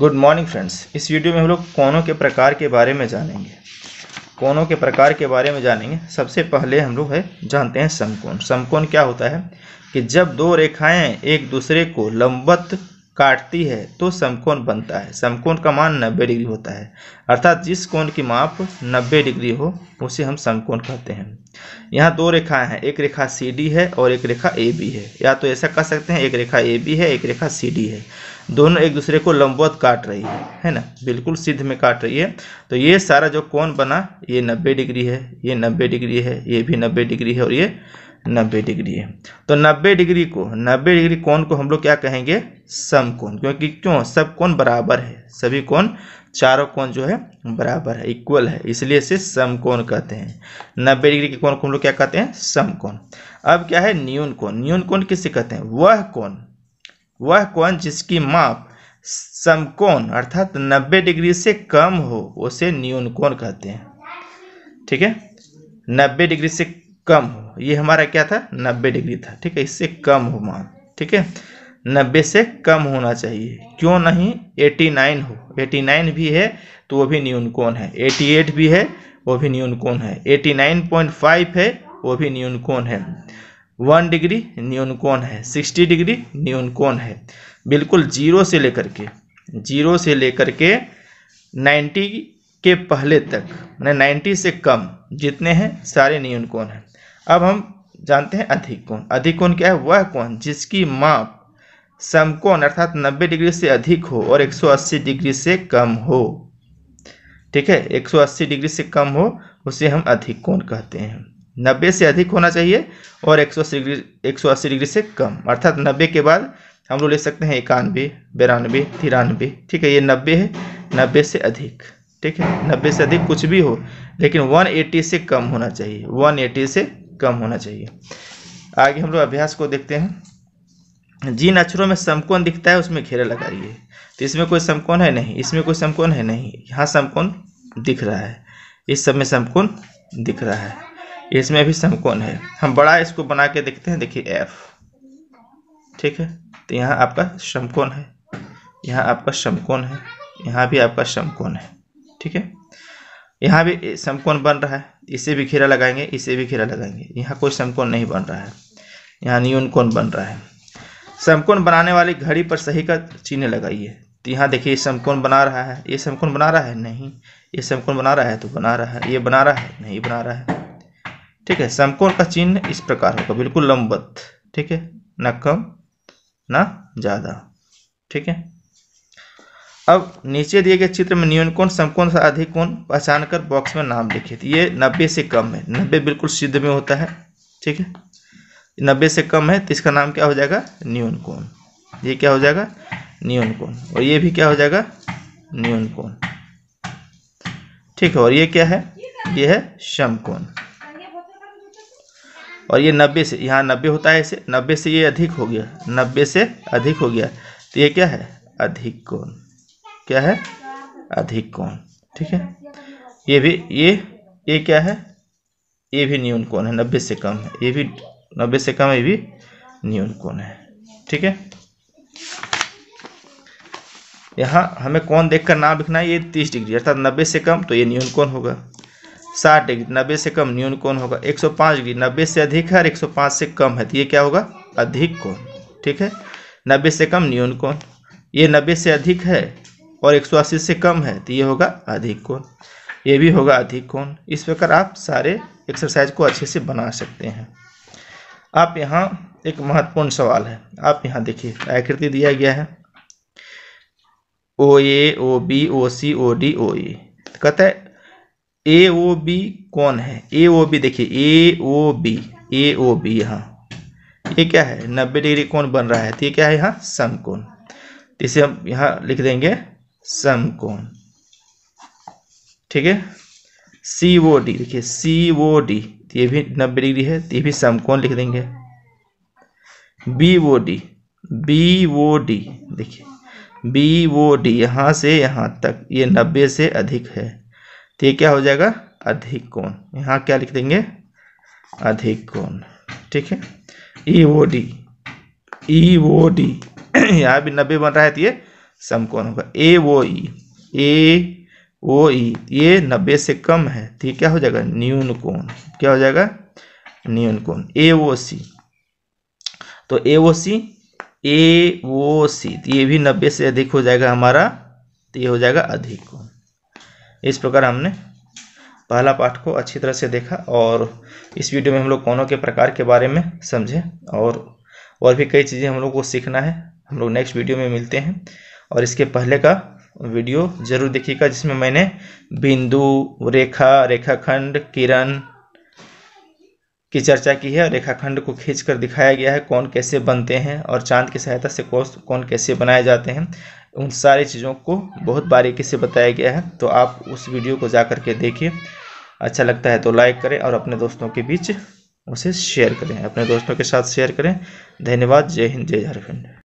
Good morning friends इस video में हम लोग कोनों के प्रकार के बारे में जानेंगे कोनों के प्रकार के बारे में जानेंगे सबसे पहले हम लोग है जानते हैं समकोण समकोण क्या होता है कि जब दो रेखाएं एक दूसरे को लंबवत काटती है तो समकोण बनता है समकोण का मान नब्बे डिग्री होता है अर्थात जिस कोण की माप नब्बे डिग्री हो उसे हम समकोण कहते हैं यहाँ दो रेखाएं हैं एक रेखा सी डी है और एक रेखा ए बी है या तो ऐसा कह सकते हैं एक रेखा ए बी है एक रेखा सी डी है दोनों एक दूसरे को लंबवत काट रही है है ना बिल्कुल सिद्ध में काट रही है तो ये सारा जो कोण बना ये नब्बे डिग्री है ये नब्बे डिग्री है ये भी नब्बे डिग्री है और ये 90 डिग्री है तो 90 डिग्री को 90 डिग्री कोण को हम लोग क्या कहेंगे कोण क्योंकि क्यों सब कोण बराबर है सभी कोण चारों कोण जो है बराबर है इक्वल है इसलिए इसे कोण कहते हैं 90 डिग्री के कोण को हम लोग क्या कहते हैं कोण अब क्या है न्यून कोण न्यून कोण किसे कहते हैं वह कोण वह कोण जिसकी माप समकोण अर्थात 90 डिग्री से कम हो उसे न्यून कोण कहते हैं ठीक है 90 डिग्री से कम हो ये हमारा क्या था नब्बे डिग्री था ठीक है इससे कम हो मान ठीक है नब्बे से कम होना चाहिए क्यों नहीं एटी नाइन हो एटी नाइन भी है तो वो भी न्यून कौन है एटी एट भी है वो भी न्यून कौन है एटी नाइन पॉइंट फाइव है वो भी न्यून कौन है वन डिग्री न्यून कौन है सिक्सटी डिग्री न्यून कौन है बिल्कुल जीरो से लेकर के जीरो से लेकर के नाइन्टी के पहले तक मैंने नाइन्टी से कम जितने हैं सारे न्यून कौन हैं अब हम जानते हैं अधिक कोण अधिक कोण क्या है वह कोण जिसकी माप समकोण अर्थात 90 डिग्री से अधिक हो और 180 डिग्री से कम हो ठीक है 180 डिग्री से कम हो उसे हम अधिक कोण कहते हैं 90 से अधिक होना चाहिए और 180 डिग्री 180 डिग्री से कम अर्थात 90 के बाद हम लोग ले सकते हैं इक्यानवे बिरानवे तिरानवे ठीक है ये 90 है 90 से अधिक ठीक है 90 से अधिक कुछ भी हो लेकिन 180 से कम होना चाहिए 180 से कम होना चाहिए आगे हम लोग अभ्यास को देखते हैं जिन अक्षरों में समकोण दिखता है उसमें घेरा लगाइए तो इसमें कोई समकोण है नहीं इसमें कोई समकोण है नहीं यहाँ समकोण दिख रहा है इस सब में समकोण दिख रहा है इसमें भी समकोण है हम बड़ा इसको बना के देखते हैं देखिए एफ ठीक है तो यहाँ आपका समकोण है यहाँ आपका समकोण है यहाँ भी आपका समकोण है ठीक है यहाँ भी समकोण बन रहा है इसे भी घेरा लगाएंगे इसे भी घेरा लगाएंगे यहाँ कोई समकोण नहीं बन रहा है यहाँ न्यून कोण बन रहा है समकोण बनाने वाली घड़ी पर सही का चिन्ह लगाइए तो यहाँ देखिए ये समकोण बना रहा है ये समकोण बना रहा है नहीं ये समकोण बना रहा है तो बना रहा है ये बना रहा है नहीं बना रहा है ठीक है समकोण का चिन्ह इस प्रकार होगा बिल्कुल लंबवत ठीक है ना कम ना ज़्यादा ठीक है अब नीचे दिए गए चित्र में न्यूनकोण समकोण तथा अधिक कोण पहचान कर बॉक्स में नाम लिखे थे ये नब्बे से कम है नब्बे बिल्कुल सिद्ध में होता है ठीक है नब्बे से कम है तो इसका नाम क्या हो जाएगा न्यून कोण ये क्या हो जाएगा न्यून कोण और ये भी क्या हो जाएगा न्यून कोण ठीक है और ये क्या है ये है समकोण और ये नब्बे से यहाँ नब्बे होता है इसे नब्बे से ये अधिक हो गया नब्बे से अधिक हो गया तो ये क्या है अधिक कोण क्या है अधिक कोण ठीक है ये भी ये ये क्या है ये भी न्यून कोण है नब्बे से कम है ये भी नब्बे से कम ये भी न्यून कोण है ठीक है यहाँ हमें कौन देखकर नाम लिखना है ये तीस डिग्री अर्थात नब्बे से कम तो ये न्यून कोण होगा साठ डिग्री नब्बे से कम न्यून कोण होगा एक सौ पाँच डिग्री नब्बे से अधिक है और एक सौ पाँच से कम है तो ये क्या होगा अधिक कोण ठीक है नब्बे से कम न्यून कोण ये नब्बे से अधिक है और 180 से कम है तो ये होगा अधिक कोण ये भी होगा अधिक कोण इस प्रकार आप सारे एक्सरसाइज को अच्छे से बना सकते हैं आप यहाँ एक महत्वपूर्ण सवाल है आप यहाँ देखिए आकृति दिया गया है ओ ए ओ बी ओ सी ओ डी ओ ए तो कहते है ए ओ बी कौन है ए ओ बी देखिए ए ओ बी ए ओ बी यहाँ ये क्या है नब्बे डिग्री कोण बन रहा है तो ये क्या है यहाँ समकोण इसे हम यहाँ लिख देंगे समकोण ठीक है सी वो डी देखिए सी वो डी ये भी नब्बे डिग्री है तो ये भी समकोण लिख देंगे बी वो डी बी वो डी देखिए बी वो डी यहाँ से यहाँ तक ये नब्बे से अधिक है तो ये क्या हो जाएगा अधिक कोण यहाँ क्या लिख देंगे अधिक कोण ठीक है ई वो डी ई वो डी यहाँ भी नब्बे बन रहा है तो ये समकोण होगा ए ओ ई ए वो ई e. e. ये नब्बे से कम है तो क्या हो जाएगा न्यून कोण क्या हो जाएगा न्यून कोण ए वो सी तो ए वो सी ए ओ सी ये भी नब्बे से अधिक हो जाएगा हमारा तो ये हो जाएगा अधिक कोण इस प्रकार हमने पहला पाठ को अच्छी तरह से देखा और इस वीडियो में हम लोग कोनों के प्रकार के बारे में समझे और और भी कई चीज़ें हम लोग को सीखना है हम लोग नेक्स्ट वीडियो में मिलते हैं और इसके पहले का वीडियो जरूर देखिएगा जिसमें मैंने बिंदु रेखा रेखाखंड किरण की चर्चा की है और रेखाखंड को खींच कर दिखाया गया है कौन कैसे बनते हैं और चांद की सहायता से कौन कौन कैसे बनाए जाते हैं उन सारी चीज़ों को बहुत बारीकी से बताया गया है तो आप उस वीडियो को जा करके के देखिए अच्छा लगता है तो लाइक करें और अपने दोस्तों के बीच उसे शेयर करें अपने दोस्तों के साथ शेयर करें धन्यवाद जय हिंद जय झारखंड